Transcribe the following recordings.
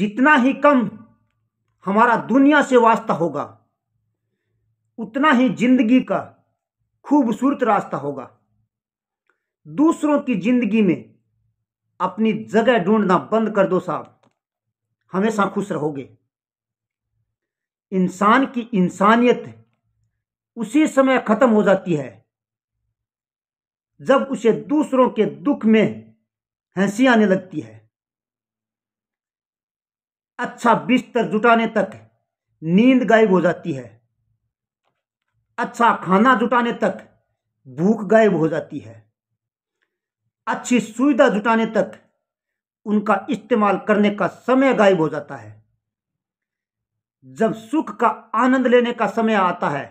जितना ही कम हमारा दुनिया से वास्ता होगा उतना ही जिंदगी का खूबसूरत रास्ता होगा दूसरों की जिंदगी में अपनी जगह ढूंढना बंद कर दो साहब हमेशा खुश रहोगे इंसान की इंसानियत उसी समय खत्म हो जाती है जब उसे दूसरों के दुख में हंसी आने लगती है अच्छा बिस्तर जुटाने तक नींद गायब हो जाती है अच्छा खाना जुटाने तक भूख गायब हो जाती है अच्छी सुविधा जुटाने तक उनका इस्तेमाल करने का समय गायब हो जाता है जब सुख का आनंद लेने का समय आता है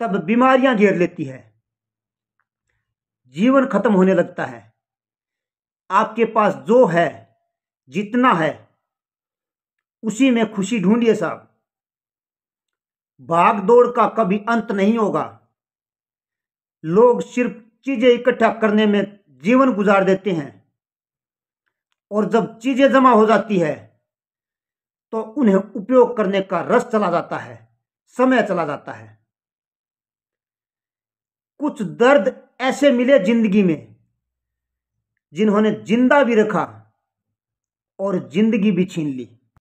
तब बीमारियां घेर लेती है जीवन खत्म होने लगता है आपके पास जो है जितना है उसी में खुशी ढूंढिए साहब भागदौड़ का कभी अंत नहीं होगा लोग सिर्फ चीजें इकट्ठा करने में जीवन गुजार देते हैं और जब चीजें जमा हो जाती है तो उन्हें उपयोग करने का रस चला जाता है समय चला जाता है कुछ दर्द ऐसे मिले जिंदगी में जिन्होंने जिंदा भी रखा और जिंदगी भी छीन ली